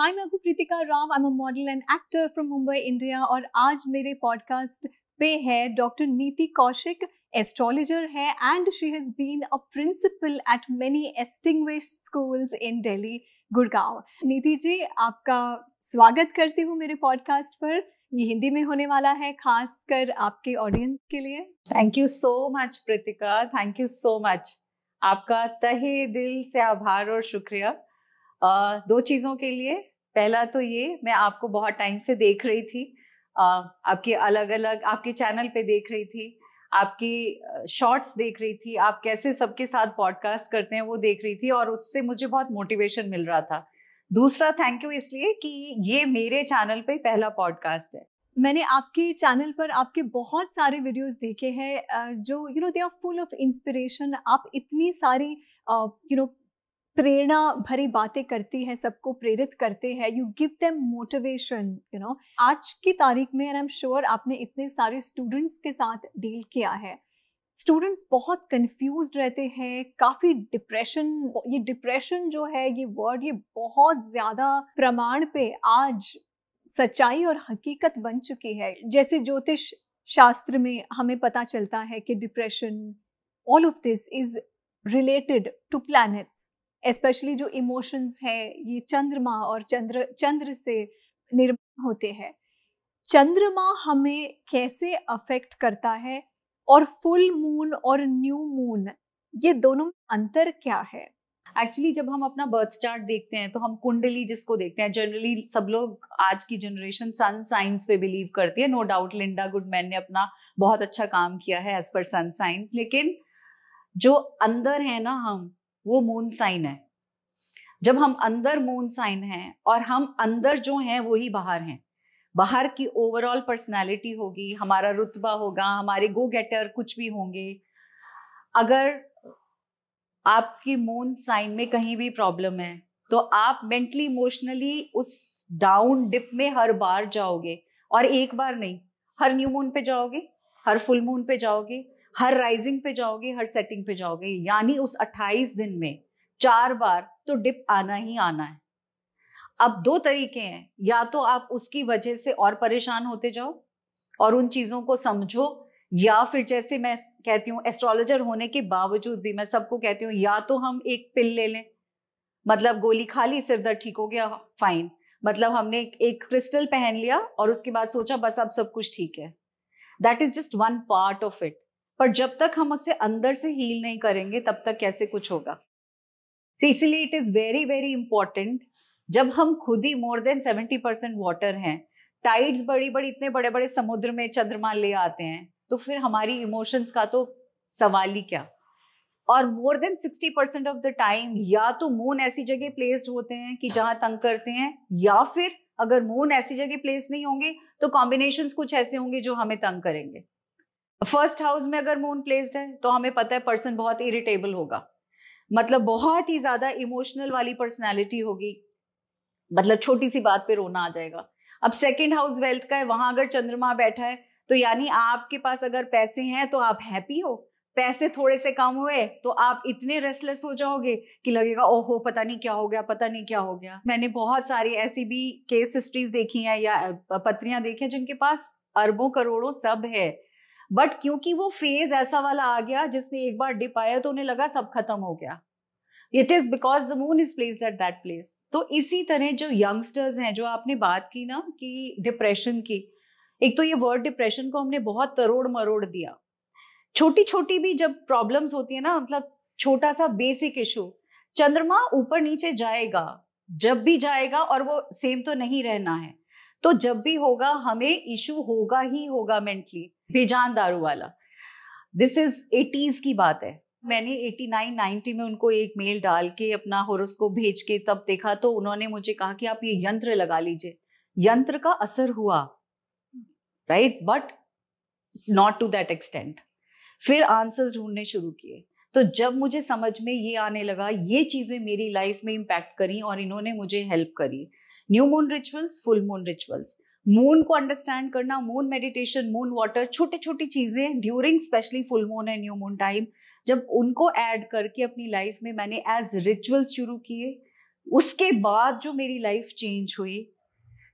हाय मैं हूँ Pritika Rao I am a model and actor from Mumbai India और आज मेरे पॉडकास्ट पे है डॉक्टर नीति कौशिक एस्ट्रोलॉजर है and she has been a principal at many existing schools in Delhi Gurgaon Niti ji आपका स्वागत करती हूँ मेरे पॉडकास्ट पर ये हिंदी में होने वाला है खासकर आपके ऑडियंस के लिए thank you so much Pratika thank you so much आपका तहे दिल से आभार और शुक्रिया uh, दो चीज़ों के लिए पहला तो ये मैं आपको बहुत टाइम से देख रही थी आपके अलग अलग आपके चैनल पे देख रही थी आपकी शॉर्ट्स देख रही थी आप कैसे सबके साथ पॉडकास्ट करते हैं वो देख रही थी और उससे मुझे बहुत मोटिवेशन मिल रहा था दूसरा थैंक यू इसलिए कि ये मेरे चैनल पे पहला पॉडकास्ट है मैंने आपके चैनल पर आपके बहुत सारे वीडियोस देखे हैं जो you know they are full of inspiration आप इतनी सारी यू नो प्रेरणा भरी बातें करती है सबको प्रेरित करते हैं you give them motivation you know आज की तारीख में आई एम श्योर आपने इतने सारे स्टूडेंट्स के साथ डील किया है स्टूडेंट्स बहुत कंफ्यूज रहते हैं काफ़ी डिप्रेशन ये डिप्रेशन जो है ये वर्ड ये बहुत ज़्यादा प्रमाण पे आज सच्चाई और हकीकत बन चुकी है जैसे ज्योतिष शास्त्र में हमें पता चलता है कि depression all of this is related to planets specially जो इमोशंस हैं ये चंद्रमा और चंद्र चंद्र से निर्माण होते हैं चंद्रमा हमें कैसे अफेक्ट करता है और फुल मून और न्यू मून ये दोनों अंतर क्या है एक्चुअली जब हम अपना बर्थ चार्ट देखते हैं तो हम कुंडली जिसको देखते हैं जनरली सब लोग आज की जनरेशन सन साइंस पे बिलीव करती है नो डाउट लिंडा गुडमैन ने अपना बहुत अच्छा काम किया है एज पर सन साइंस लेकिन जो अंदर है ना हम वो मून साइन है जब हम अंदर मून साइन हैं और हम अंदर जो हैं वो ही बाहर हैं बाहर की ओवरऑल पर्सनालिटी होगी हमारा रुतबा होगा हमारे गो गेटर कुछ भी होंगे अगर आपकी मून साइन में कहीं भी प्रॉब्लम है तो आप मेंटली इमोशनली उस डाउन डिप में हर बार जाओगे और एक बार नहीं हर न्यू मून पे जाओगे हर फुल मून पे जाओगे हर राइजिंग पे जाओगे हर सेटिंग पे जाओगे यानी उस 28 दिन में चार बार तो डिप आना ही आना है अब दो तरीके हैं या तो आप उसकी वजह से और परेशान होते जाओ और उन चीज़ों को समझो या फिर जैसे मैं कहती हूँ एस्ट्रोलॉजर होने के बावजूद भी मैं सबको कहती हूँ या तो हम एक पिल ले लें मतलब गोली खा ली सिर दर्द ठीक हो गया फाइन मतलब हमने एक क्रिस्टल पहन लिया और उसके बाद सोचा बस अब सब कुछ ठीक है that is just one part of it पर जब तक हम उसे अंदर से हील नहीं करेंगे तब तक कैसे कुछ होगा तो इसलिए it is very very important जब हम खुद ही more than seventy percent water हैं टाइड्स बड़ी बड़ी इतने बड़े बड़े समुद्र में चंद्रमा ले आते हैं तो फिर हमारी इमोशंस का तो सवाल ही क्या और more than sixty percent of the time या तो मून ऐसी जगह प्लेस्ड होते हैं कि जहां तंग करते हैं या फिर अगर मून ऐसी जगह प्लेस नहीं होंगे तो कॉम्बिनेशन कुछ ऐसे होंगे जो हमें तंग करेंगे फर्स्ट हाउस में अगर मून प्लेस्ड है तो हमें पता है पर्सन बहुत इरिटेबल होगा मतलब बहुत ही ज्यादा इमोशनल वाली पर्सनैलिटी होगी मतलब छोटी सी बात पे रोना आ जाएगा अब सेकेंड हाउस वेल्थ का है वहां अगर चंद्रमा बैठा है तो यानी आपके पास अगर पैसे हैं तो आप हैप्पी हो पैसे थोड़े से कम हुए तो आप इतने रेस्टलेस हो जाओगे कि लगेगा ओहो पता नहीं क्या हो गया पता नहीं क्या हो गया मैंने बहुत सारी ऐसी भी केस हिस्ट्रीज देखी हैं या पत्रियां देखी हैं जिनके पास अरबों करोड़ों सब है बट क्योंकि वो फेज ऐसा वाला आ गया जिसमें एक बार डिप आया तो उन्हें लगा सब खत्म हो गया it is because the moon is place at that place तो इसी तरह जो यंगस्टर्स हैं जो आपने बात की ना कि डिप्रेशन की एक तो ये वर्ड डिप्रेशन को हमने बहुत तरोड़ मरोड़ दिया छोटी छोटी भी जब प्रॉब्लम्स होती है ना मतलब छोटा सा बेसिक इशू चंद्रमा ऊपर नीचे जाएगा जब भी जाएगा और वो सेम तो नहीं रहना है तो जब भी होगा हमें इशू होगा ही होगा मेंटली बेजान दारू वाला दिस इज एटीज की बात है मैंने 89 90 में उनको एक मेल डाल के अपना होरोस्कोप भेज के तब देखा तो उन्होंने मुझे कहा कि आप ये यंत्र लगा लीजिए यंत्र का असर हुआ right but not to that extent फिर आंसर्स ढूंढने शुरू किए तो जब मुझे समझ में ये आने लगा ये चीज़ें मेरी लाइफ में इम्पैक्ट करी और इन्होंने मुझे हेल्प करी new moon rituals full moon rituals moon को अंडरस्टैंड करना मून मेडिटेशन मून वाटर छोटी छोटी चीज़ें during specially full moon and new moon time जब उनको ऐड करके अपनी लाइफ में मैंने एज रिचुअल्स शुरू किए उसके बाद जो मेरी लाइफ चेंज हुई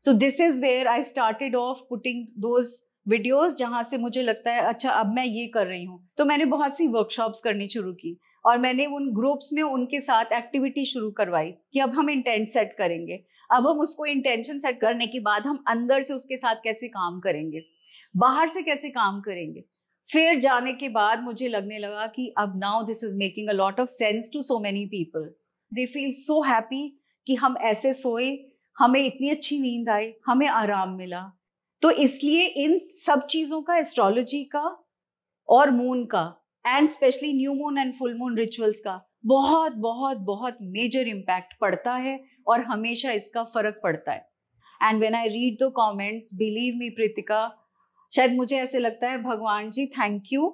so this is where I started off putting those videos जहाँ से मुझे लगता है अच्छा अब मैं ये कर रही हूँ तो मैंने बहुत सी वर्कशॉप्स करनी शुरू की और मैंने उन ग्रुप्स में उनके साथ एक्टिविटी शुरू करवाई कि अब हम इंटेंट सेट करेंगे अब हम उसको इंटेंशन सेट करने के बाद हम अंदर से उसके साथ कैसे काम करेंगे बाहर से कैसे काम करेंगे फिर जाने के बाद मुझे लगने लगा कि अब now this is making a lot of sense to so many people they feel so happy कि हम ऐसे सोए हमें इतनी अच्छी नींद आई हमें आराम मिला तो इसलिए इन सब चीज़ों का एस्ट्रोलॉजी का और मून का and specially new moon and full moon rituals का बहुत बहुत बहुत मेजर इम्पैक्ट पड़ता है और हमेशा इसका फर्क पड़ता है and when I read the comments believe me Pritika शायद मुझे ऐसे लगता है भगवान जी थैंक यू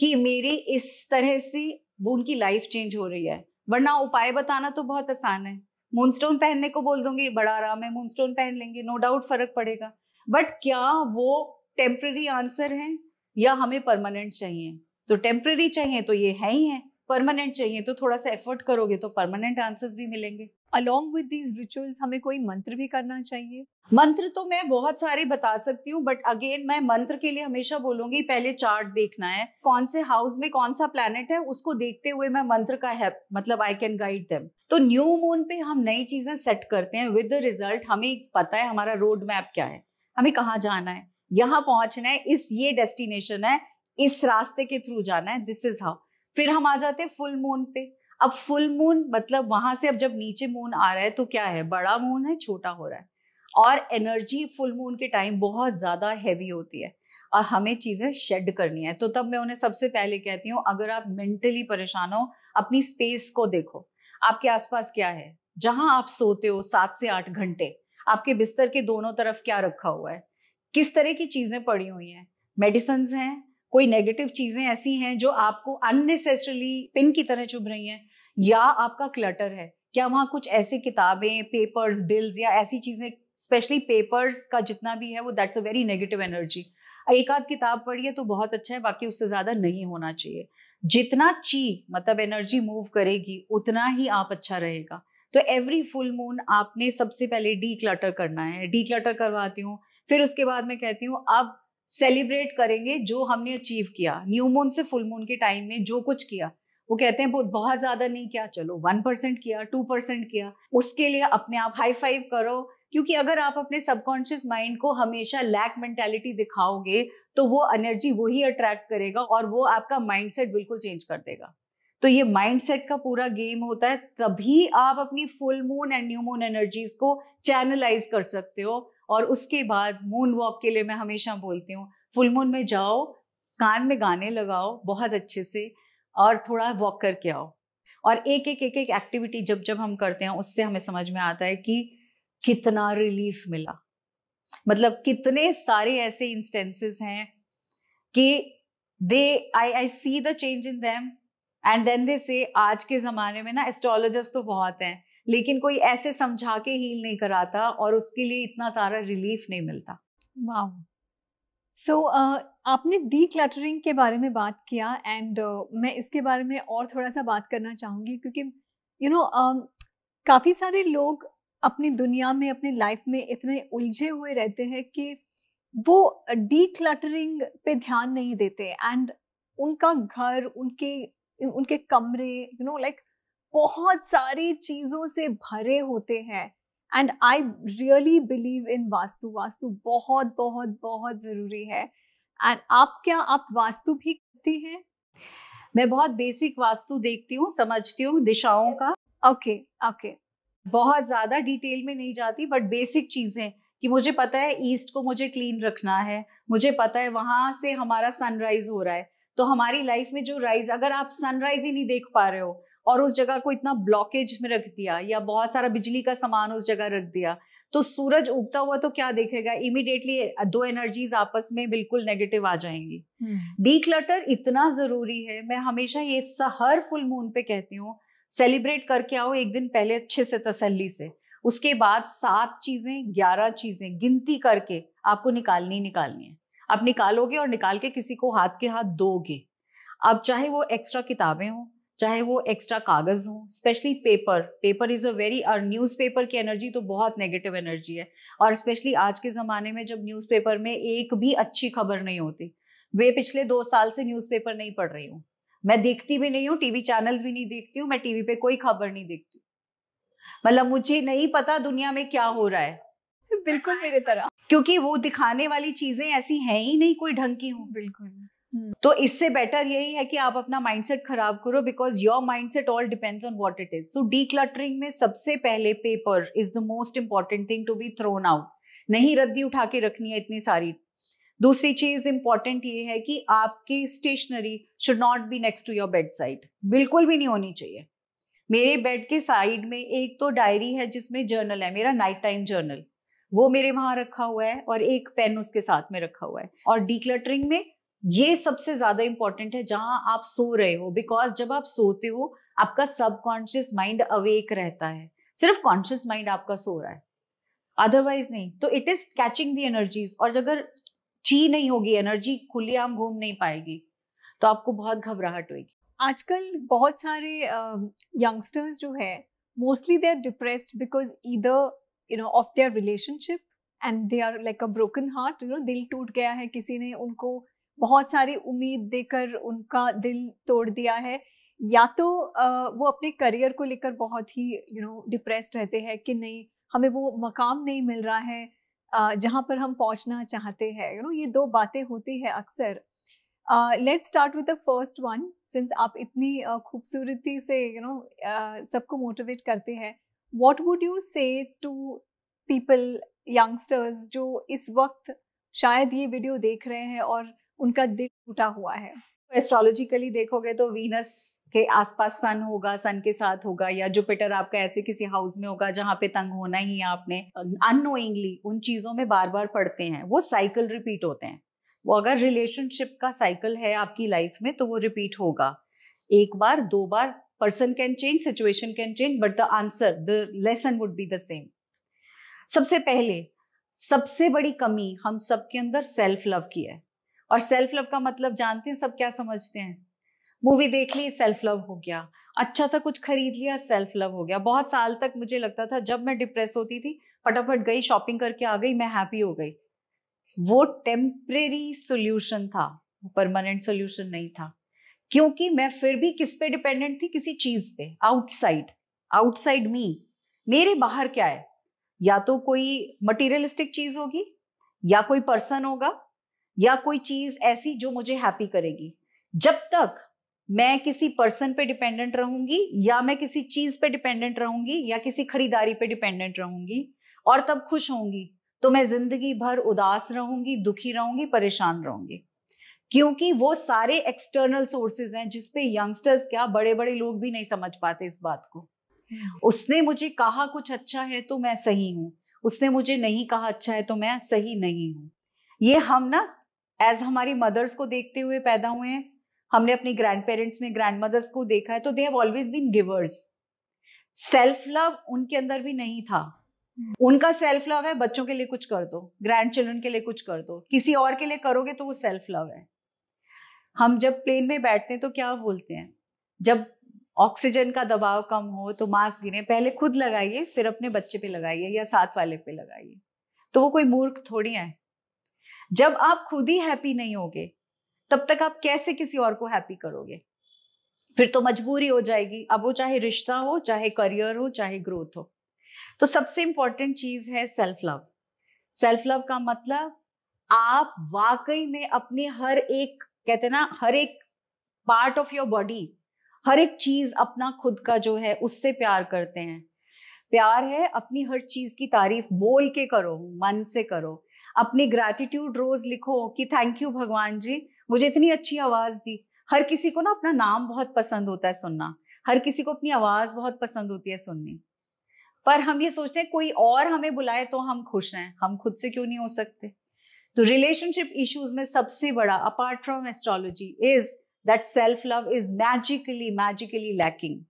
कि मेरी इस तरह से उनकी लाइफ चेंज हो रही है वरना उपाय बताना तो बहुत आसान है मूनस्टोन पहनने को बोल दूंगी बड़ा आराम है मूनस्टोन पहन लेंगे नो डाउट फर्क पड़ेगा बट क्या वो टेम्प्ररी आंसर है या हमें परमानेंट चाहिए तो टेम्प्ररी चाहिए तो ये है ही है परमानेंट चाहिए तो थोड़ा सा एफर्ट करोगे तो परमानेंट आंसर्स भी मिलेंगे अलोंग विद दीज रिचुअल्स हमें कोई मंत्र भी करना चाहिए मंत्र तो मैं बहुत सारे बता सकती हूँ बट अगेन मैं मंत्र के लिए हमेशा बोलूंगी पहले चार्ट देखना है कौन से हाउस में कौन सा प्लेनेट है उसको देखते हुए मैं मंत्र का है मतलब आई कैन गाइड देम तो न्यू मून पे हम नई चीजें सेट करते हैं विद द रिजल्ट हमें पता है हमारा रोड मैप क्या है हमें कहाँ जाना है यहाँ पहुंचना है इस ये डेस्टिनेशन है इस रास्ते के थ्रू जाना है दिस इज हाउ फिर हम आ जाते हैं फुल मून पे अब फुल मून मतलब वहां से अब जब नीचे मून आ रहा है तो क्या है बड़ा मून है छोटा हो रहा है और एनर्जी फुल मून के टाइम बहुत ज़्यादा हैवी होती है और हमें चीज़ें शेड करनी है तो तब मैं उन्हें सबसे पहले कहती हूँ अगर आप मेंटली परेशान हो अपनी स्पेस को देखो आपके आसपास क्या है जहां आप सोते हो सात से आठ घंटे आपके बिस्तर के दोनों तरफ क्या रखा हुआ है किस तरह की चीज़ें पड़ी हुई हैं मेडिसिन हैं कोई नेगेटिव चीज़ें ऐसी हैं जो आपको अननेसेसरली पिन की तरह चुभ रही हैं या आपका क्लटर है क्या वहाँ कुछ ऐसे किताबें पेपर्स बिल्स या ऐसी चीज़ें स्पेशली पेपर्स का जितना भी है वो that's a very negative energy एक आध किताब पढ़िए तो बहुत अच्छा है बाकी उससे ज़्यादा नहीं होना चाहिए जितना ची मतलब एनर्जी मूव करेगी उतना ही आप अच्छा रहेगा तो एवरी फुल मून आपने सबसे पहले डी क्लटर करना है डी क्लटर करवाती हूँ फिर उसके बाद मैं कहती हूँ अब सेलिब्रेट करेंगे जो हमने अचीव किया न्यू मून से फुल मून के टाइम में जो कुछ किया वो कहते हैं बहुत ज़्यादा नहीं किया चलो वन परसेंट किया टू परसेंट किया उसके लिए अपने आप हाई फाइव करो क्योंकि अगर आप अपने सबकॉन्शियस माइंड को हमेशा लैक मेंटेलिटी दिखाओगे तो वो एनर्जी वही अट्रैक्ट करेगा और वो आपका माइंडसेट बिल्कुल चेंज कर देगा तो ये माइंडसेट का पूरा गेम होता है तभी आप अपनी full moon and new moon energies को चैनलाइज कर सकते हो और उसके बाद मून वॉक के लिए मैं हमेशा बोलती हूँ फुल मून में जाओ कान में गाने लगाओ बहुत अच्छे से और थोड़ा वॉक करके आओ और एक एक एक एक एक्टिविटी जब जब हम करते हैं उससे हमें समझ में आता है कि कितना रिलीफ मिला मतलब कितने सारे ऐसे इंस्टेंसेस हैं कि they I I see the change in them and then they say आज के ज़माने में ना एस्ट्रोलॉजर्स तो बहुत हैं लेकिन कोई ऐसे समझा के हील नहीं कराता और उसके लिए इतना सारा रिलीफ नहीं मिलता सो wow. so, uh, आपने डी के बारे में बात किया एंड uh, मैं इसके बारे में और थोड़ा सा बात करना चाहूँगी क्योंकि you you know know, uh, um, काफ़ी सारे लोग अपनी दुनिया में अपनी लाइफ में इतने उलझे हुए रहते हैं कि वो डी क्लटरिंग पे ध्यान नहीं देते एंड उनका घर उनके उनके कमरे यू नो लाइक बहुत सारी चीज़ों से भरे होते हैं and I really believe in Vastu Vastu बहुत बहुत बहुत ज़रूरी है और आप क्या आप वास्तु भी करती हैं मैं बहुत बेसिक वास्तु देखती हूँ समझती हूँ दिशाओं का ओके okay, ओके okay. बहुत ज्यादा डिटेल में नहीं जाती बट बेसिक चीजें कि मुझे पता है ईस्ट को मुझे क्लीन रखना है मुझे पता है वहां से हमारा सनराइज हो रहा है तो हमारी लाइफ में जो राइज अगर आप सनराइज ही नहीं देख पा रहे हो और उस जगह को इतना ब्लॉकेज में रख दिया या बहुत सारा बिजली का सामान उस जगह रख दिया तो सूरज उगता हुआ तो क्या देखेगा इमिडिएटली दो एनर्जीज आपस में बिल्कुल नेगेटिव आ जाएंगी डी हम्म। क्लटर इतना जरूरी है मैं हमेशा ये हर फुल मून पे कहती हूँ सेलिब्रेट करके आओ एक दिन पहले अच्छे से तसल्ली से उसके बाद सात चीजें ग्यारह चीजें गिनती करके आपको निकालनी निकालनी है आप निकालोगे और निकाल के किसी को हाथ के हाथ दोगे अब चाहे वो एक्स्ट्रा किताबें हों चाहे वो एक्स्ट्रा कागज हो specially paper paper is a very और न्यूज पेपर की एनर्जी तो बहुत नेगेटिव एनर्जी है और स्पेशली आज के ज़माने में जब न्यूज पेपर में एक भी अच्छी खबर नहीं होती वे पिछले दो साल से न्यूज पेपर नहीं पढ़ रही हूँ मैं देखती भी नहीं हूँ टीवी चैनल्स भी नहीं देखती हूँ मैं टीवी पे कोई खबर नहीं देखती मतलब मुझे नहीं पता दुनिया में क्या हो रहा है बिल्कुल मेरे तरह क्योंकि वो दिखाने वाली चीजें ऐसी हैं ही नहीं कोई ढंग की हूँ बिल्कुल तो इससे बेटर यही है कि आप अपना माइंडसेट खराब करो because your mindset all depends on what it is so decluttering में सबसे पहले paper is the most important thing to be thrown out नहीं रद्दी उठा के रखनी है इतनी सारी दूसरी चीज इंपॉर्टेंट ये है कि आपकी stationery should not be next to your bedside बिल्कुल भी नहीं होनी चाहिए मेरे बेड के साइड में एक तो डायरी है जिसमें जर्नल है मेरा नाइट टाइम जर्नल वो मेरे वहां रखा हुआ है और एक पेन उसके साथ में रखा हुआ है और डीक्लटरिंग में ये सबसे ज्यादा इंपॉर्टेंट है जहां आप सो रहे हो बिकॉज जब आप सोते हो आपका सबकॉन्शियस माइंड अवेक रहता है सिर्फ कॉन्शियस माइंड आपका सो रहा है अदरवाइज नहीं तो it is catching the energies और अगर ची नहीं होगी एनर्जी खुलेआम घूम नहीं पाएगी तो आपको बहुत घबराहट होगी आजकल बहुत सारे यंगस्टर्स uh, जो है mostly they are depressed because either you know of their relationship and they are like a broken heart you know दिल टूट गया है किसी ने उनको बहुत सारी उम्मीद देकर उनका दिल तोड़ दिया है या तो वो अपने करियर को लेकर बहुत ही यू नो डिप्रेस्ड रहते हैं कि नहीं हमें वो मकाम नहीं मिल रहा है जहाँ पर हम पहुँचना चाहते हैं यू नो ये दो बातें होती है अक्सर let's start with the first one since आप इतनी uh, खूबसूरती से you you know know, uh, सबको मोटिवेट करते हैं what would you say to people youngsters जो इस वक्त शायद ये वीडियो देख रहे हैं और उनका दिल टूटा हुआ है एस्ट्रोलॉजिकली तो देखोगे तो वीनस के आसपास सन होगा सन के साथ होगा या जुपिटर आपका ऐसे किसी हाउस में होगा जहाँ पे तंग होना ही आपने अनोइंगली उन चीज़ों में बार बार पढ़ते हैं वो साइकिल रिपीट होते हैं वो अगर रिलेशनशिप का साइकिल है आपकी लाइफ में तो वो रिपीट होगा एक बार दो बार person can change situation can change but the answer the lesson would be the same सबसे पहले सबसे बड़ी कमी हम सबके अंदर सेल्फ लव की है और सेल्फ लव का मतलब जानते हैं सब क्या समझते हैं मूवी देख ली सेल्फ लव हो गया अच्छा सा कुछ खरीद लिया सेल्फ लव हो गया बहुत साल तक मुझे लगता था जब मैं डिप्रेस होती थी फटाफट गई शॉपिंग करके आ गई मैं हैप्पी हो गई वो टेम्परेरी सोल्यूशन था परमानेंट सोल्यूशन नहीं था क्योंकि मैं फिर भी किस पे डिपेंडेंट थी किसी चीज पे आउटसाइड आउटसाइड मी मेरे बाहर क्या है या तो कोई मटेरियलिस्टिक चीज होगी या कोई पर्सन होगा या कोई चीज ऐसी जो मुझे हैप्पी करेगी जब तक मैं किसी पर्सन पे डिपेंडेंट रहूंगी या मैं किसी चीज पे डिपेंडेंट रहूंगी या किसी खरीदारी पे डिपेंडेंट रहूंगी और तब खुश होंगी तो मैं जिंदगी भर उदास रहूंगी दुखी रहूंगी परेशान रहूंगी क्योंकि वो सारे एक्सटर्नल सोर्सेज हैं जिसपे यंगस्टर्स क्या बड़े बड़े लोग भी नहीं समझ पाते इस बात को हम्म। उसने मुझे कहा कुछ अच्छा है तो मैं सही हूँ उसने मुझे नहीं कहा अच्छा है तो मैं सही नहीं हूँ ये हम ना एज हमारी मदर्स को देखते हुए पैदा हुए हैं हमने अपनी ग्रैंड पेरेंट्स में ग्रैंड मदर्स को देखा है तो they have always been givers self love उनके अंदर भी नहीं था hmm. उनका सेल्फ लव है बच्चों के लिए कुछ कर दो ग्रैंड चिल्ड्रन के लिए कुछ कर दो किसी और के लिए करोगे तो वो सेल्फ लव है हम जब प्लेन में बैठते हैं तो क्या बोलते हैं जब ऑक्सीजन का दबाव कम हो तो मास्क गिरे पहले खुद लगाइए फिर अपने बच्चे पे लगाइए या साथ वाले पे लगाइए तो वो कोई मूर्ख थोड़ी है जब आप खुद ही हैप्पी नहीं होगे तब तक आप कैसे किसी और को हैप्पी करोगे फिर तो मजबूरी हो जाएगी अब वो चाहे रिश्ता हो चाहे करियर हो चाहे ग्रोथ हो तो सबसे इंपॉर्टेंट चीज है सेल्फ लव सेल्फ लव का मतलब आप वाकई में अपने हर एक कहते ना हर एक पार्ट ऑफ योर बॉडी हर एक चीज अपना खुद का जो है उससे प्यार करते हैं प्यार है अपनी हर चीज़ की तारीफ बोल के करो मन से करो अपनी ग्रैटिट्यूड रोज लिखो कि थैंक यू भगवान जी मुझे इतनी अच्छी आवाज़ दी हर किसी को ना अपना नाम बहुत पसंद होता है सुनना हर किसी को अपनी आवाज़ बहुत पसंद होती है सुननी पर हम ये सोचते हैं कोई और हमें बुलाए तो हम खुश हैं हम खुद से क्यों नहीं हो सकते तो रिलेशनशिप इश्यूज में सबसे बड़ा apart from astrology is that self love is magically magically lacking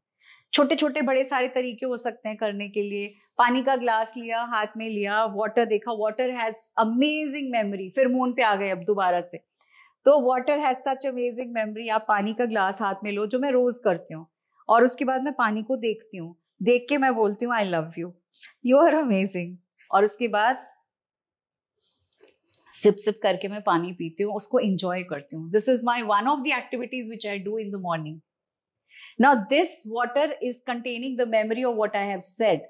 छोटे छोटे बड़े सारे तरीके हो सकते हैं करने के लिए पानी का ग्लास लिया हाथ में लिया वाटर देखा वाटर हैज अमेजिंग मेमोरी फिर मून पे आ गए अब दोबारा से तो water has such amazing memory आप पानी का ग्लास हाथ में लो जो मैं रोज करती हूँ और उसके बाद मैं पानी को देखती हूँ देख के मैं बोलती हूँ I love you you are amazing और उसके बाद सिप सिप करके मैं पानी पीती हूँ उसको इंजॉय करती हूँ this is my one of the activities which I do in the morning now this water is containing the memory of what I have said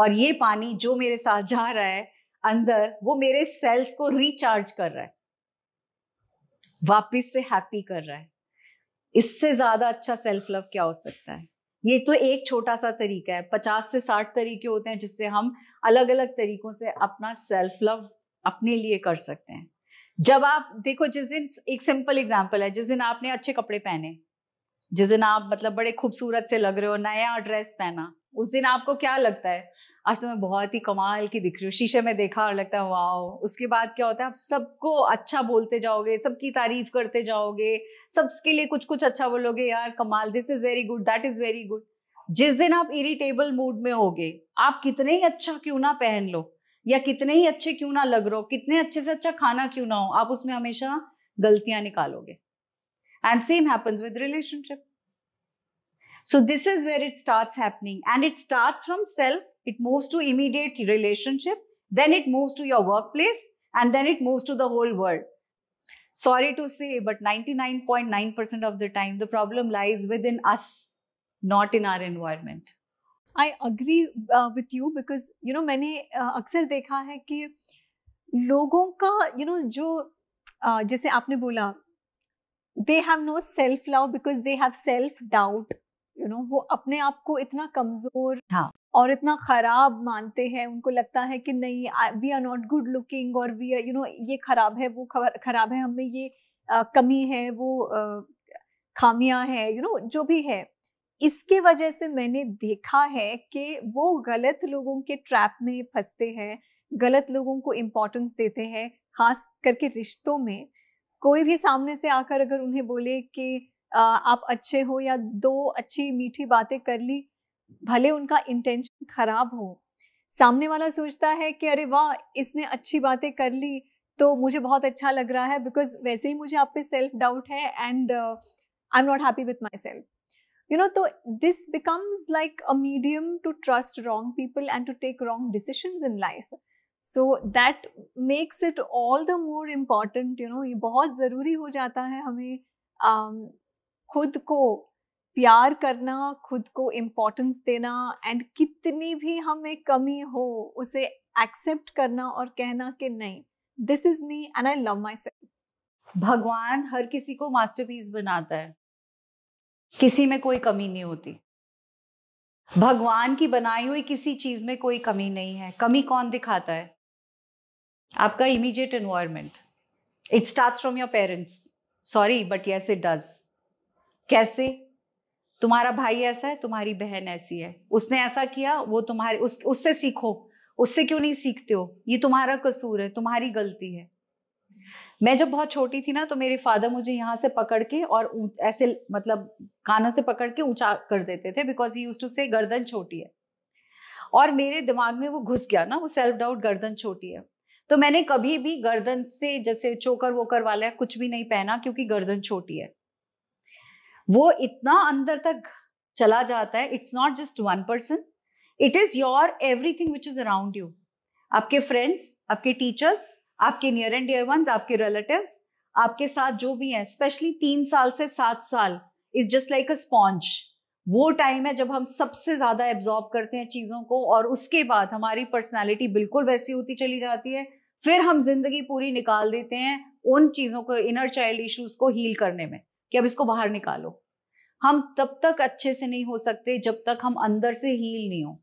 और ये पानी जो मेरे साथ जा रहा है अंदर वो मेरे सेल्स को रिचार्ज कर रहा है वापिस से हैप्पी कर रहा है इससे ज्यादा अच्छा सेल्फ लव क्या हो सकता है ये तो एक छोटा सा तरीका है पचास से साठ तरीके होते हैं जिससे हम अलग अलग तरीकों से अपना सेल्फ लव अपने लिए कर सकते हैं जब आप देखो जिस दिन एक सिंपल एग्जाम्पल है जिस दिन आपने अच्छे कपड़े पहने जिस दिन आप मतलब बड़े खूबसूरत से लग रहे हो नया ड्रेस पहना उस दिन आपको क्या लगता है आज तो मैं बहुत ही कमाल की दिख रही हूँ शीशे में देखा और लगता है वाह उसके बाद क्या होता है आप सबको अच्छा बोलते जाओगे सबकी तारीफ करते जाओगे सबके लिए कुछ कुछ अच्छा बोलोगे यार कमाल this is very good that is very good जिस दिन आप इरिटेबल मूड में होगे आप कितने ही अच्छा क्यों ना पहन लो या कितने ही अच्छे क्यों ना लग रहो कितने अच्छे से अच्छा खाना क्यों ना हो आप उसमें हमेशा गलतियां निकालोगे And same happens with relationship. So this is where it starts happening. And it starts from self, it moves to immediate relationship, then it moves to your workplace, and then it moves to the whole world. Sorry to say, but 99.9% percent of the time, the problem lies within us, not in our environment. I agree uh, with you because you know मैंने uh, अक्सर देखा है कि लोगों का you know, जो uh, जैसे आपने बोला they have no self love because they have self doubt you know वो अपने आप को इतना कमजोर हाँ. और इतना खराब मानते हैं उनको लगता है कि नहीं we are not good looking और वी आर यू नो ये खराब है वो खराब है हमें ये आ, कमी है वो आ, खामियां है यू you नो know, जो भी है इसके वजह से मैंने देखा है कि वो गलत लोगों के ट्रैप में फंसते हैं गलत लोगों को इम्पोर्टेंस देते हैं खास करके रिश्तों में कोई भी सामने से आकर अगर उन्हें बोले कि आप अच्छे हो या दो अच्छी मीठी बातें कर ली भले उनका इंटेंशन खराब हो सामने वाला सोचता है कि अरे वाह इसने अच्छी बातें कर ली तो मुझे बहुत अच्छा लग रहा है बिकॉज वैसे ही मुझे आप पे सेल्फ डाउट है and I am not happy with myself you know तो this becomes like a medium to trust wrong people and to take wrong decision in life so that makes it all the more important you know ये बहुत ज़रूरी हो जाता है हमें um, खुद को प्यार करना खुद को इम्पोर्टेंस देना एंड कितनी भी हमें कमी हो उसे एक्सेप्ट करना और कहना कि नहीं this is me and I love myself भगवान हर किसी को मास्टरपीस बनाता है किसी में कोई कमी नहीं होती भगवान की बनाई हुई किसी चीज में कोई कमी नहीं है कमी कौन दिखाता है आपका immediate environment it start from your parents sorry but yes it does कैसे तुम्हारा भाई ऐसा है तुम्हारी बहन ऐसी है उसने ऐसा किया वो तुम्हारे उस उससे सीखो उससे क्यों नहीं सीखते हो ये तुम्हारा कसूर है तुम्हारी गलती है मैं जब बहुत छोटी थी ना तो मेरे फादर मुझे यहाँ से पकड़ के और ऐसे मतलब कानों से पकड़ के ऊंचा कर देते थे बिकॉज ही यूज टू से गर्दन छोटी है और मेरे दिमाग में वो घुस गया ना वो सेल्फ डाउट गर्दन छोटी है तो मैंने कभी भी गर्दन से जैसे चोकर वोकर वाला कुछ भी नहीं पहना क्योंकि गर्दन छोटी है वो इतना अंदर तक चला जाता है it's not just one person it is your everything which is around you आपके फ्रेंड्स आपके टीचर्स आपके नियर एंड डियर वंस आपके रिलेटिव आपके साथ जो भी हैं स्पेशली तीन साल से सात साल is just like a sponge वो टाइम है जब हम सबसे ज्यादा एब्जॉर्ब करते हैं चीजों को और उसके बाद हमारी पर्सनैलिटी बिल्कुल वैसी होती चली जाती है फिर हम जिंदगी पूरी निकाल देते हैं उन चीज़ों को इनर चाइल्ड इश्यूज को हील करने में कि अब इसको बाहर निकालो हम तब तक अच्छे से नहीं हो सकते जब तक हम अंदर से हील नहीं हो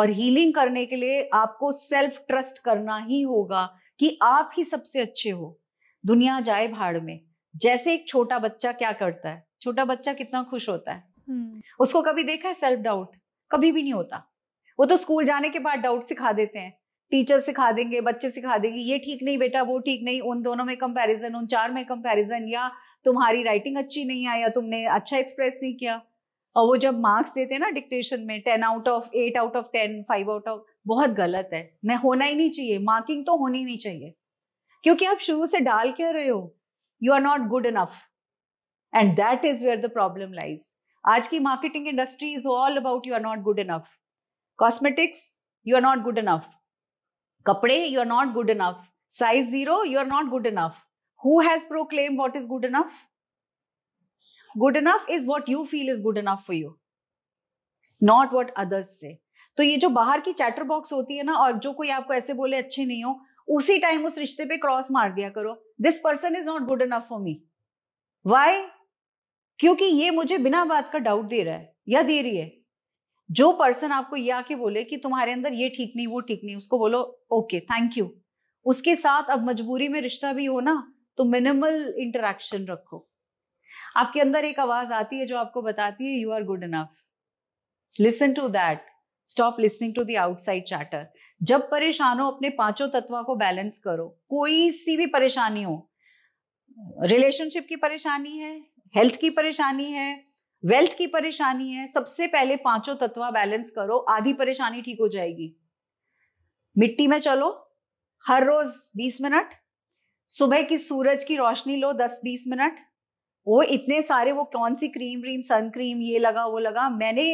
और हीलिंग करने के लिए आपको सेल्फ ट्रस्ट करना ही होगा कि आप ही सबसे अच्छे हो दुनिया जाए भाड़ में जैसे एक छोटा बच्चा क्या करता है छोटा बच्चा कितना खुश होता है हम्म। उसको कभी देखा है सेल्फ डाउट कभी भी नहीं होता वो तो स्कूल जाने के बाद डाउट सिखा देते हैं टीचर सिखा देंगे बच्चे सिखा देंगे ये ठीक नहीं बेटा वो ठीक नहीं उन दोनों में कंपैरिजन उन चार में कंपैरिजन या तुम्हारी राइटिंग अच्छी नहीं आई या तुमने अच्छा एक्सप्रेस नहीं किया और वो जब मार्क्स देते हैं ना डिक्टेशन में ten out of eight out of ten five out of बहुत गलत है नहीं होना ही नहीं चाहिए मार्किंग तो होनी नहीं चाहिए क्योंकि आप शुरू से डाल क्या रहे हो you are not good enough and that is where the problem lies आज की marketing industry is all about you are not good enough cosmetics you are not good enough कपड़े you are not good enough size zero you are not good enough who has proclaim what is good enough good enough is what you feel is good enough for you not what others say तो ये जो बाहर की chatter box होती है ना और जो कोई आपको ऐसे बोले अच्छे नहीं हो उसी टाइम उस रिश्ते पे क्रॉस मार दिया करो this person is not good enough for me why क्योंकि ये मुझे बिना बात का डाउट दे रहा है या दे रही है जो पर्सन आपको ये आके बोले कि तुम्हारे अंदर ये ठीक नहीं वो ठीक नहीं उसको बोलो ओके थैंक यू उसके साथ अब मजबूरी में रिश्ता भी हो ना तो मिनिमल इंटरेक्शन रखो आपके अंदर एक आवाज आती है जो आपको बताती है you are good enough listen to that stop listening to the outside chatter जब परेशान हो अपने पांचों तत्वों को बैलेंस करो कोई सी भी परेशानी हो रिलेशनशिप की परेशानी है हेल्थ की परेशानी है वेल्थ की परेशानी है सबसे पहले पांचों तत्व बैलेंस करो आधी परेशानी ठीक हो जाएगी मिट्टी में चलो हर रोज 20 मिनट सुबह की सूरज की रोशनी लो 10-20 मिनट वो इतने सारे वो कौन सी क्रीम व्रीम सन क्रीम ये लगा वो लगा मैंने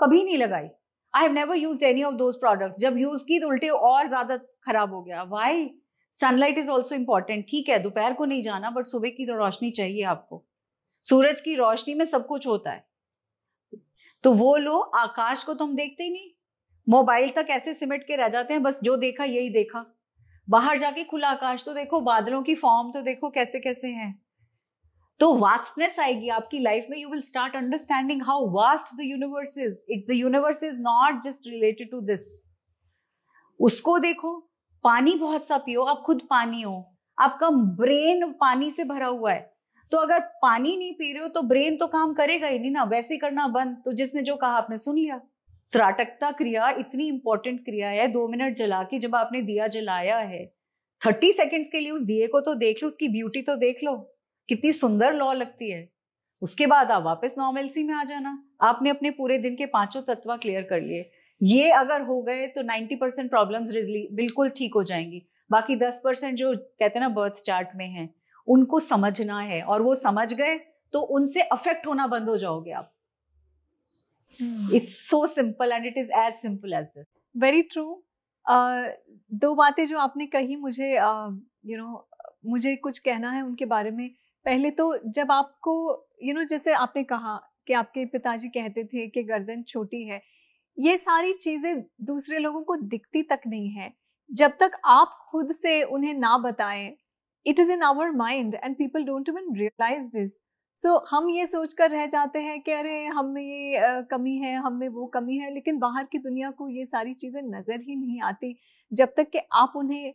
कभी नहीं लगाई I have never use any of those products जब यूज की तो उल्टे और ज्यादा खराब हो गया why sunlight is also important ठीक है दोपहर को नहीं जाना बट सुबह की तो रोशनी चाहिए आपको सूरज की रोशनी में सब कुछ होता है तो वो लोग आकाश को तुम देखते ही नहीं मोबाइल तक ऐसे सिमट के रह जाते हैं बस जो देखा यही देखा बाहर जाके खुला आकाश तो देखो बादलों की फॉर्म तो देखो कैसे कैसे हैं तो वास्टनेस आएगी आपकी लाइफ में you will start understanding how vast the universe is it the universe is not just related to this उसको देखो पानी बहुत सा पियो आप खुद पानी हो आपका ब्रेन पानी से भरा हुआ है तो अगर पानी नहीं पी रहे हो तो ब्रेन तो काम करेगा ही नहीं ना वैसे करना बंद तो जिसने जो कहा आपने सुन लिया त्राटकता क्रिया इतनी इंपॉर्टेंट क्रिया है दो मिनट जला के जब आपने दिया जलाया है थर्टी सेकेंड्स के लिए उस दिए को तो देख लो उसकी ब्यूटी तो देख लो कितनी सुंदर लॉ लगती है उसके बाद आप वापस नॉर्मलसी में आ जाना आपने अपने पूरे दिन के पांचों तत्व क्लियर कर लिए ये अगर हो गए तो नाइन्टी परसेंट प्रॉब्लम बिल्कुल ठीक हो जाएंगी बाकी दस परसेंट जो कहते हैं ना बर्थ चार्ट में है उनको समझना है और वो समझ गए तो उनसे अफेक्ट होना बंद हो जाओगे आप it's so simple and it is as simple as this very true दो बातें जो आपने कही मुझे you uh, know you know, मुझे कुछ कहना है उनके बारे में पहले तो जब आपको यू you नो know, जैसे आपने कहा कि आपके पिताजी कहते थे कि गर्दन छोटी है ये सारी चीज़ें दूसरे लोगों को दिखती तक नहीं है जब तक आप खुद से उन्हें ना बताएं it is in our mind and people don't even realise this so हम ये सोच कर रह जाते हैं कि अरे हम में ये कमी है हम में वो कमी है लेकिन बाहर की दुनिया को ये सारी चीज़ें नज़र ही नहीं आती जब तक कि आप उन्हें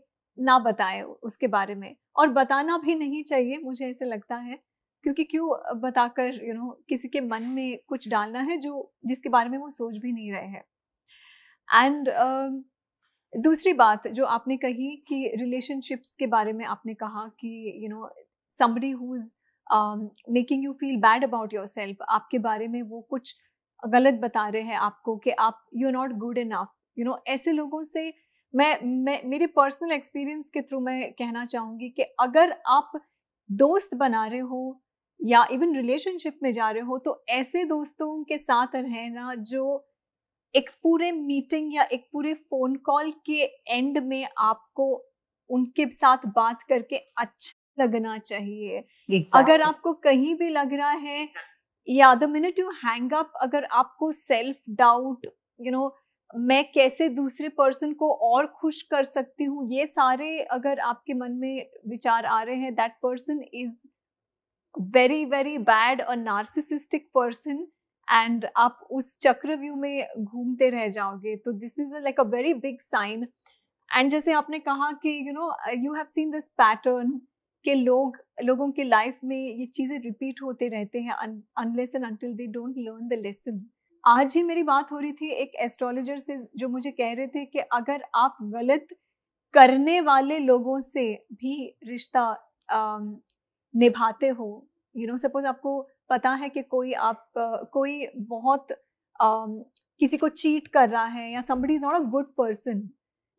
ना बताएं उसके बारे में और बताना भी नहीं चाहिए मुझे ऐसे लगता है क्योंकि क्यों बताकर यू नो किसी के मन में कुछ डालना है जो जिसके बारे में वो सोच भी नहीं रहे हैं एंड दूसरी बात जो आपने कही कि रिलेशनशिप्स के बारे में आपने कहा कि you know some who making you feel bad about yourself आपके बारे में वो कुछ गलत बता रहे हैं आपको कि आप you not good enough you know ऐसे लोगों से मैं मैं मेरे पर्सनल एक्सपीरियंस के थ्रू मैं कहना चाहूँगी कि अगर आप दोस्त बना रहे हो या इवन रिलेशनशिप में जा रहे हो तो ऐसे दोस्तों के साथ रहना जो एक पूरे मीटिंग या एक पूरे फोन कॉल के एंड में आपको उनके साथ बात करके अच्छा लगना चाहिए exactly. अगर आपको कहीं भी लग रहा है या the minute you hang up अगर आपको सेल्फ डाउट यू नो मैं कैसे दूसरे पर्सन को और खुश कर सकती हूँ ये सारे अगर आपके मन में विचार आ रहे हैं that person is very very bad और नार्सिसिस्टिक पर्सन एंड आप उस चक्रव्यूह में घूमते रह जाओगे तो this is like a very big sign and जैसे आपने कहा कि you know you have seen this pattern के लोग लोगों के लाइफ में ये चीज़ें रिपीट होते रहते हैं unless and until they don't learn the lesson आज ही मेरी बात हो रही थी एक एस्ट्रोलॉजर से जो मुझे कह रहे थे कि अगर आप गलत करने वाले लोगों से भी रिश्ता निभाते हो यू नो सपोज आपको पता है कि कोई आप कोई बहुत um, किसी को चीट कर रहा है या somebody is not a good person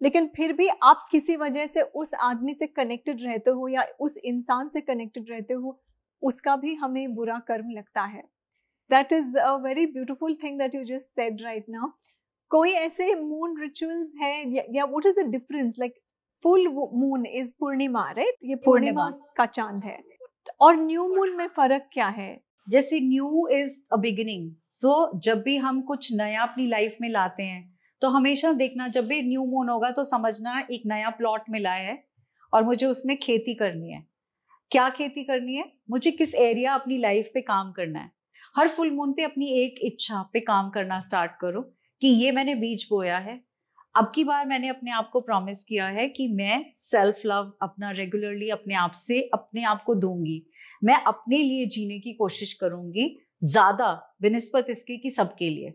लेकिन फिर भी आप किसी वजह से उस आदमी से कनेक्टेड रहते हो या उस इंसान से कनेक्टेड रहते हो उसका भी हमें बुरा कर्म लगता है that is a very beautiful thing that you just said right now कोई ऐसे मून रिचुअल्स है या what is the difference like full moon is Purnima right ये पूर्णिमा का चांद है और न्यू मून में फर्क क्या है जैसे new is a beginning so जब भी हम कुछ नया अपनी लाइफ में लाते हैं तो हमेशा देखना जब भी न्यू मून होगा तो समझना एक नया प्लॉट मिला है और मुझे उसमें खेती करनी है क्या खेती करनी है मुझे किस एरिया अपनी लाइफ पे काम करना है हर फुल मून पे अपनी एक इच्छा पे काम करना स्टार्ट करो कि ये मैंने बीज बोया है अब की बार मैंने अपने आप को प्रॉमिस किया है कि मैं सेल्फ लव अपना रेगुलरली अपने आप से अपने आप को दूंगी मैं अपने लिए जीने की कोशिश करूंगी ज़्यादा बनस्पत इसके कि सबके लिए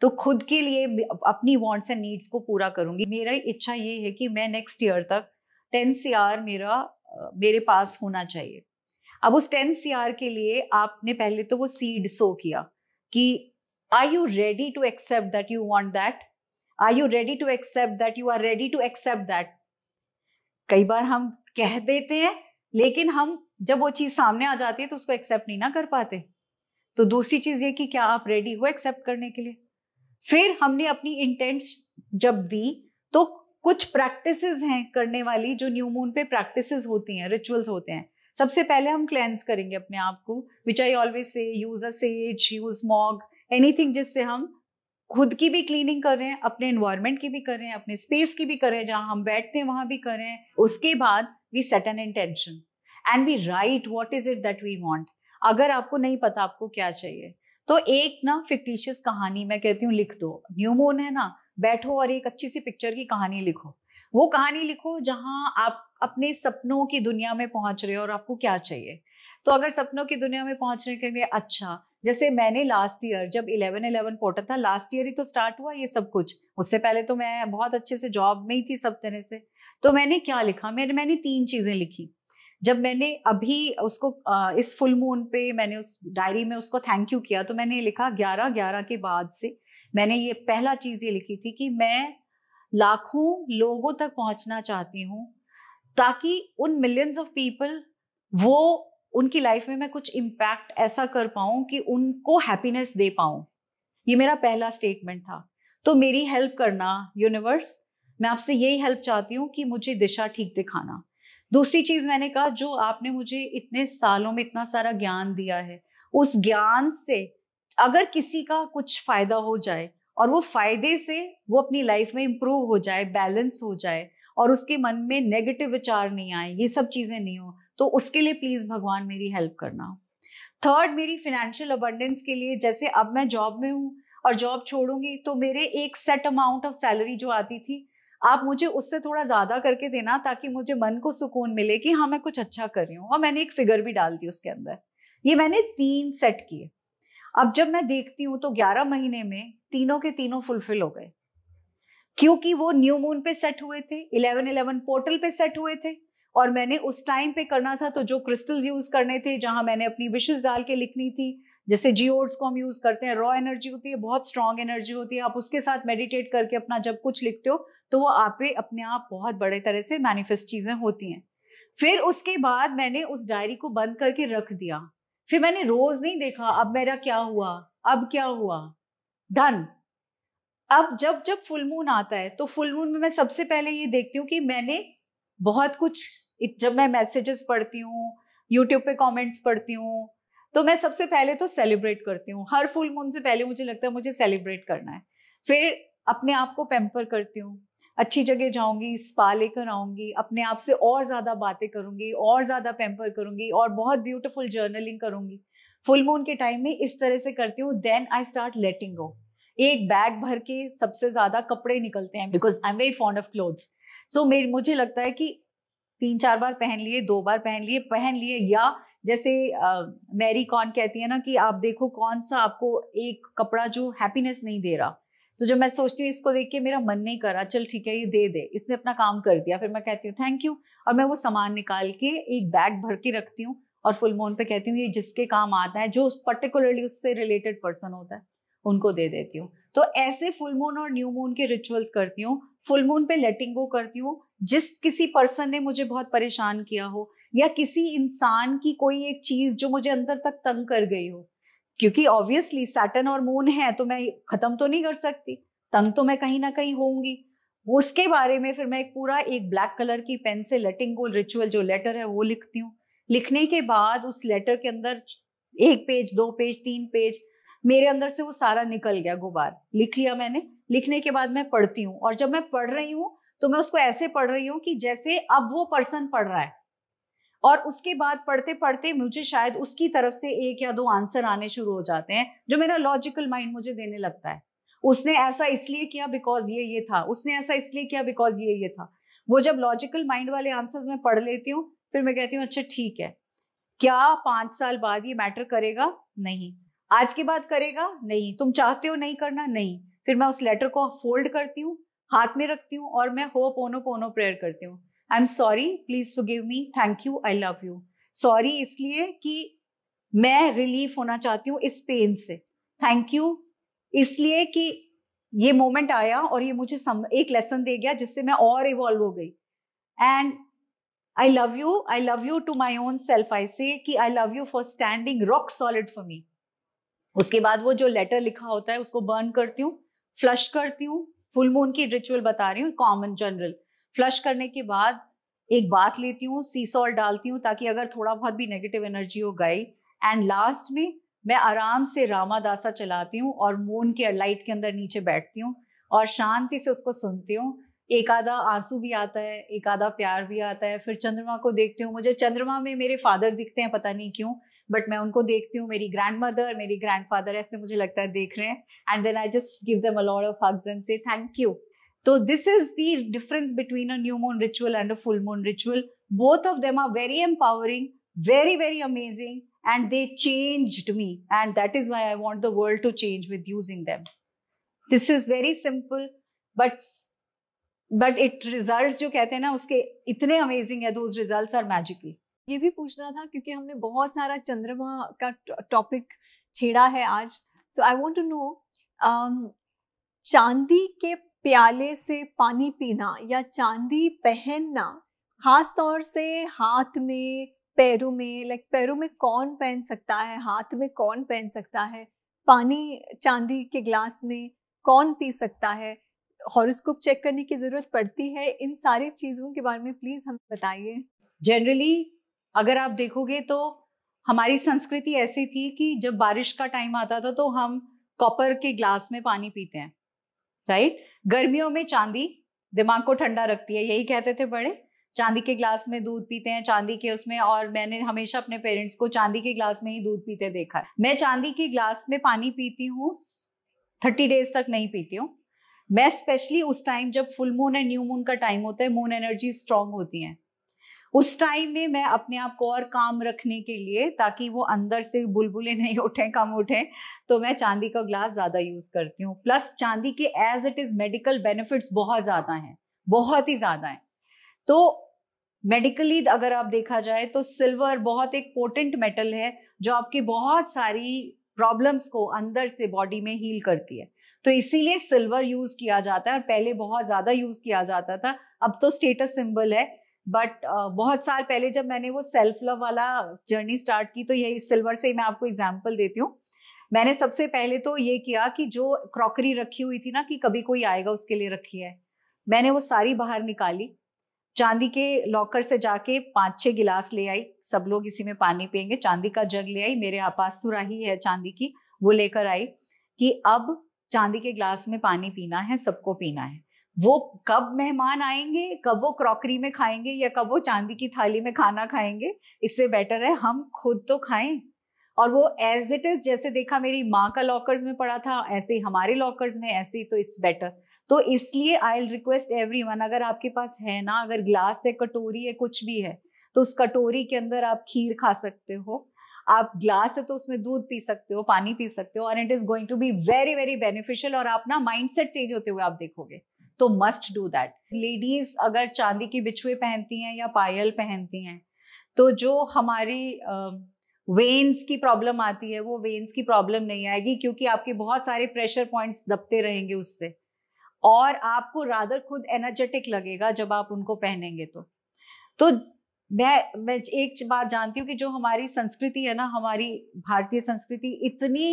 तो खुद के लिए अपनी वांट्स एंड नीड्स को पूरा करूंगी मेरा इच्छा ये है कि मैं नेक्स्ट ईयर तक टेन सी मेरा मेरे पास होना चाहिए अब उस टेन सी के लिए आपने पहले तो वो सीड सो किया कि I you ready to accept that you want that are you ready to accept that you are ready to accept that कई बार हम कह देते हैं लेकिन हम जब वो चीज़ सामने आ जाती है तो उसको एक्सेप्ट नहीं ना कर पाते तो दूसरी चीज़ ये कि क्या आप रेडी हो एक्सेप्ट करने के लिए फिर हमने अपनी इंटेंट्स जब दी तो कुछ प्रैक्टिस हैं करने वाली जो न्यू मून पे प्रैक्टिस होती हैं रिचुअल्स होते हैं सबसे पहले हम क्लेंस करेंगे अपने आप को which I always say use a sage use मॉग एनीथिंग जिससे हम खुद की भी क्लीनिंग कर रहे हैं अपने इन्वायरमेंट की भी कर रहे हैं अपने स्पेस की भी कर रहे हैं जहां हम बैठते हैं वहां भी कर रहे हैं उसके बाद we set an intention and we write what is it that we want अगर आपको नहीं पता आपको क्या चाहिए तो एक ना फिक्टिशियस कहानी मैं कहती हूँ लिख दो न्यू मून है ना बैठो और एक अच्छी सी पिक्चर की कहानी लिखो वो कहानी लिखो जहाँ आप अपने सपनों की दुनिया में पहुँच रहे हो और आपको क्या चाहिए तो अगर सपनों की दुनिया में पहुँचने के लिए अच्छा जैसे मैंने लास्ट ईयर जब इलेवन इलेवन पोर्टल था लास्ट ईयर ही तो स्टार्ट हुआ ये सब कुछ उससे पहले तो मैं बहुत अच्छे से जॉब में ही थी सब तरह से तो मैंने क्या लिखा मैंने मैंने तीन चीज़ें लिखी जब मैंने अभी उसको इस फुल मून पे मैंने उस डायरी में उसको थैंक यू किया तो मैंने लिखा ग्यारह ग्यारह के बाद से मैंने ये पहला चीज़ ये लिखी थी कि मैं लाखों लोगों तक पहुंचना चाहती हूँ ताकि उन मिलियंस ऑफ पीपल वो उनकी लाइफ में मैं कुछ इम्पैक्ट ऐसा कर पाऊं कि उनको हैप्पीनेस दे पाऊं ये मेरा पहला स्टेटमेंट था तो मेरी हेल्प करना यूनिवर्स मैं आपसे यही हेल्प चाहती हूँ कि मुझे दिशा ठीक दिखाना दूसरी चीज़ मैंने कहा जो आपने मुझे इतने सालों में इतना सारा ज्ञान दिया है उस ज्ञान से अगर किसी का कुछ फ़ायदा हो जाए और वो फायदे से वो अपनी लाइफ में इम्प्रूव हो जाए बैलेंस हो जाए और उसके मन में नेगेटिव विचार नहीं आए ये सब चीज़ें नहीं हो तो उसके लिए प्लीज़ भगवान मेरी हेल्प करना थर्ड मेरी फिनेंशियल अबंडेंस के लिए जैसे अब मैं जॉब में हूँ और जॉब छोड़ूंगी तो मेरे एक सेट अमाउंट ऑफ सैलरी जो आती थी आप मुझे उससे थोड़ा ज़्यादा करके देना ताकि मुझे मन को सुकून मिले कि हाँ मैं कुछ अच्छा कर रही हूँ और मैंने एक फिगर भी डाल दी उसके अंदर ये मैंने तीन सेट किए अब जब मैं देखती हूँ तो ग्यारह महीने में तीनों के तीनों फुलफिल हो गए क्योंकि वो न्यू मून पे सेट हुए थे इलेवन इलेवन पोर्टल पे सेट हुए थे और मैंने उस टाइम पे करना था तो जो क्रिस्टल्स यूज करने थे जहां मैंने अपनी विशेष डाल के लिखनी थी जैसे जियोड्स को हम यूज करते हैं रॉ एनर्जी होती है बहुत स्ट्रांग एनर्जी होती है आप उसके साथ मेडिटेट करके अपना जब कुछ लिखते हो तो वो आप अपने आप बहुत बड़े तरह से मैनिफेस्ट चीजें होती हैं फिर उसके बाद मैंने उस डायरी को बंद करके रख दिया फिर मैंने रोज नहीं देखा अब मेरा क्या हुआ अब क्या हुआ डन अब जब जब फुल मून आता है तो फुल मून में मैं सबसे पहले ये देखती हूँ कि मैंने बहुत कुछ जब मैं मैसेजेस पढ़ती हूँ यूट्यूब पे कमेंट्स पढ़ती हूँ तो मैं सबसे पहले तो सेलिब्रेट करती हूँ हर फुल मून से पहले मुझे लगता है मुझे सेलिब्रेट करना है फिर अपने आप को पेम्पर करती हूँ अच्छी जगह जाऊंगी स्पा लेकर आऊंगी अपने आप से और ज़्यादा बातें करूंगी और ज़्यादा पेम्पर करूंगी और बहुत ब्यूटीफुल जर्नलिंग करूंगी फुल मून के टाइम में इस तरह से करती हूँ देन आई स्टार्ट लेटिंग गो एक बैग भर के सबसे ज़्यादा कपड़े निकलते हैं because I am very fond of clothes so मेरी मुझे लगता है कि तीन चार बार पहन लिए दो बार पहन लिए पहन लिए या जैसे आ, मैरी कॉन कहती है ना कि आप देखो कौन सा आपको एक कपड़ा जो हैप्पीनेस नहीं दे रहा तो जब मैं सोचती हूँ इसको देख के मेरा मन नहीं करा चल ठीक है ये दे दे इसने अपना काम कर दिया फिर मैं कहती हूँ थैंक यू और मैं वो सामान निकाल के एक बैग भर के रखती हूँ और फुल मोन पे कहती हूँ ये जिसके काम आता है जो पर्टिकुलरली उससे रिलेटेड पर्सन होता है उनको दे देती हूँ तो ऐसे फुल मून और न्यू मून के रिचुअल्स करती हूँ फुल मून पे लेटिंग गो करती हूँ जिस किसी पर्सन ने मुझे बहुत परेशान किया हो या किसी इंसान की कोई एक चीज जो मुझे अंदर तक तंग कर गई हो क्योंकि ऑब्वियसली सैटन और मून है तो मैं खत्म तो नहीं कर सकती तंग तो मैं कहीं ना कहीं होंगी उसके बारे में फिर मैं एक पूरा एक ब्लैक कलर की पेन से लेटिंग गो रिचुअल जो लेटर है वो लिखती हूँ लिखने के बाद उस लेटर के अंदर एक पेज दो पेज तीन पेज मेरे अंदर से वो सारा निकल गया गुबार लिख लिया मैंने लिखने के बाद मैं पढ़ती हूँ और जब मैं पढ़ रही हूँ तो मैं उसको ऐसे पढ़ रही हूँ कि जैसे अब वो पर्सन पढ़ रहा है और उसके बाद पढ़ते पढ़ते मुझे शायद उसकी तरफ से एक या दो आंसर आने शुरू हो जाते हैं जो मेरा लॉजिकल माइंड मुझे देने लगता है उसने ऐसा इसलिए किया बिकॉज ये ये था उसने ऐसा इसलिए किया बिकॉज ये ये था वो जब लॉजिकल माइंड वाले आंसर्स मैं पढ़ लेती हूँ फिर मैं कहती हूँ अच्छा ठीक है क्या पांच साल बाद ये मैटर करेगा नहीं आज के बाद करेगा नहीं तुम चाहते हो नहीं करना नहीं फिर मैं उस लेटर को फोल्ड करती हूँ हाथ में रखती हूँ और मैं हो पोनो पोनो प्रेयर करती हूँ I am sorry please to give me thank you I love you sorry इसलिए कि मैं रिलीफ होना चाहती हूँ इस पेन से थैंक यू इसलिए कि ये मोमेंट आया और ये मुझे सम, एक लेसन दे गया जिससे मैं और इवॉल्व हो गई and I love you I love you to my own self I say कि I love you for standing rock solid for me उसके बाद वो जो लेटर लिखा होता है उसको बर्न करती हूँ फ्लश करती हूँ फुल मून की रिचुअल बता रही हूँ कॉमन जनरल फ्लश करने के बाद एक बात लेती हूँ सी डालती हूँ ताकि अगर थोड़ा बहुत भी नेगेटिव एनर्जी हो गई एंड लास्ट में मैं आराम से रामादासा चलाती हूँ और मून के लाइट के अंदर नीचे बैठती हूँ और शांति से उसको सुनती हूँ एक आधा आंसू भी आता है एक आधा प्यार भी आता है फिर चंद्रमा को देखती हूँ मुझे चंद्रमा में मेरे फादर दिखते हैं पता नहीं क्यों बट मैं उनको देखती हूँ मेरी ग्रैंड मदर मेरी ग्रैंड फादर ऐसे मुझे लगता है देख रहे हैं and then I just give them a lot of hugs and say thank you तो this is the difference between a new moon ritual and a full moon ritual both of them are very empowering very very amazing and they changed me and that is why i want the world to change with using them this is very simple but but it results जो कहते हैं ना उसके इतने amazing है those results are magical ये भी पूछना था क्योंकि हमने बहुत सारा चंद्रमा का टॉपिक छेड़ा है आज so I want to know चांदी के प्याले से पानी पीना या चांदी पहनना खास तौर से हाथ में पैरों में लाइक पैरों में कौन पहन सकता है हाथ में कौन पहन सकता है पानी चांदी के ग्लास में कौन पी सकता है हॉरोस्कोप चेक करने की ज़रूरत पड़ती है इन सारी चीज़ों के बारे में प्लीज़ हमें बताइए जनरली अगर आप देखोगे तो हमारी संस्कृति ऐसी थी कि जब बारिश का टाइम आता था तो हम कॉपर के ग्लास में पानी पीते हैं राइट गर्मियों में चांदी दिमाग को ठंडा रखती है यही कहते थे बड़े चांदी के ग्लास में दूध पीते हैं चांदी के उसमें और मैंने हमेशा अपने पेरेंट्स को चांदी के ग्लास में ही दूध पीते देखा है मैं चांदी के ग्लास में पानी पीती हूँ थर्टी डेज तक नहीं पीती हूँ मैं स्पेशली उस टाइम जब full moon and new moon का टाइम होता है मून एनर्जी स्ट्रांग होती है उस टाइम में मैं अपने आप को और काम रखने के लिए ताकि वो अंदर से बुलबुलें नहीं उठें कम उठें तो मैं चांदी का ग्लास ज़्यादा यूज़ करती हूँ प्लस चांदी के as it is medical benefits बहुत ज़्यादा हैं बहुत ही ज़्यादा हैं तो मेडिकली अगर आप देखा जाए तो सिल्वर बहुत एक पोटेंट मेटल है जो आपकी बहुत सारी प्रॉब्लम्स को अंदर से बॉडी में हील करती है तो इसीलिए सिल्वर यूज किया जाता है और पहले बहुत ज्यादा यूज किया जाता था अब तो स्टेटस सिंबल है बट uh, बहुत साल पहले जब मैंने वो सेल्फ लव वाला जर्नी स्टार्ट की तो यही सिल्वर से मैं आपको एग्जाम्पल देती हूँ मैंने सबसे पहले तो ये किया कि जो क्रॉकरी रखी हुई थी ना कि कभी कोई आएगा उसके लिए रखी है मैंने वो सारी बाहर निकाली चांदी के लॉकर से जाके पांच छह गिलास ले आई सब लोग इसी में पानी पियेंगे चांदी का जग ले आई मेरे पास सुराही है चांदी की वो लेकर आई कि अब चांदी के गिलास में पानी पीना है सबको पीना है वो कब मेहमान आएंगे कब वो क्रॉकरी में खाएंगे या कब वो चांदी की थाली में खाना खाएंगे इससे बेटर है हम खुद तो खाएं और वो एज इट इज जैसे देखा मेरी माँ का लॉकर्स में पड़ा था ऐसे ही हमारे लॉकर्स में ऐसे ही तो इट्स बेटर तो इसलिए आई रिक्वेस्ट एवरी वन अगर आपके पास है ना अगर ग्लास है कटोरी है कुछ भी है तो उस कटोरी के अंदर आप खीर खा सकते हो आप ग्लास है तो उसमें दूध पी सकते हो पानी पी सकते हो and it is going to be very very beneficial और आप ना सेट चेंज होते हुए आप देखोगे तो मस्ट डू दैट लेडीज अगर चांदी की बिछुए पहनती हैं या पायल पहनती हैं तो जो हमारी वेन्स की प्रॉब्लम आती है वो वेन्स की प्रॉब्लम नहीं आएगी क्योंकि आपके बहुत सारे प्रेशर पॉइंट्स दबते रहेंगे उससे और आपको रादर खुद एनर्जेटिक लगेगा जब आप उनको पहनेंगे तो तो मैं मैं एक बात जानती हूँ कि जो हमारी संस्कृति है ना हमारी भारतीय संस्कृति इतनी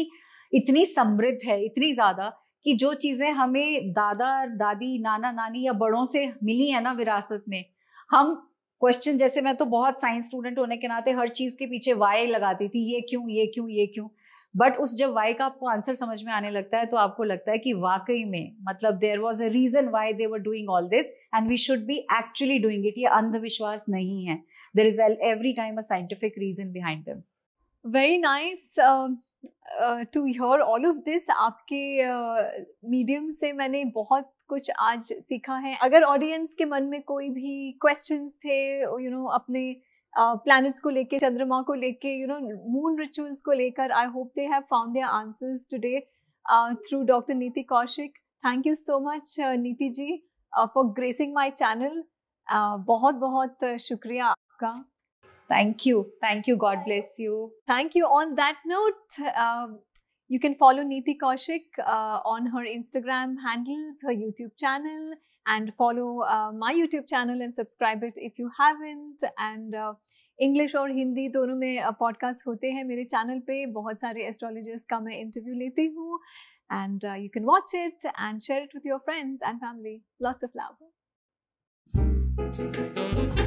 इतनी समृद्ध है इतनी ज़्यादा कि जो चीज़ें हमें दादा दादी नाना नानी या बड़ों से मिली है ना विरासत में हम क्वेश्चन जैसे मैं तो बहुत साइंस स्टूडेंट होने के नाते हर चीज़ के पीछे वाई लगाती थी ये क्यों ये क्यों ये क्यों बट उस जब वाई का आपको आंसर समझ में आने लगता है तो आपको लगता है कि वाकई में मतलब there was a reason why they were doing all this and we should be actually doing it ये अंधविश्वास नहीं है there is every time a scientific reason behind them very nice to hear all of this आपके medium uh, से मैंने बहुत कुछ आज सीखा है अगर ऑडियंस के मन में कोई भी क्वेश्चंस थे यू you नो know, अपने प्लैनेट्स uh, को लेके चंद्रमा को लेके यू नो मून रिचुअल्स को लेकर I hope they have found their answers today through doctor Niti Kaushik thank you so much Niti ji for gracing my channel बहुत बहुत शुक्रिया आपका Thank you. Thank you. God bless you. Thank you. On that note, um, you can follow Neeti Kaushik uh, on her Instagram handles, her YouTube channel, and follow uh, my YouTube channel and subscribe it if you haven't. And uh, or Hindi, Hindi दोनों में podcast uh, होते हैं मेरे channel पे बहुत सारे astrologers का मैं इंटरव्यू लेती हूँ and you can watch it and share it with your friends and family lots of love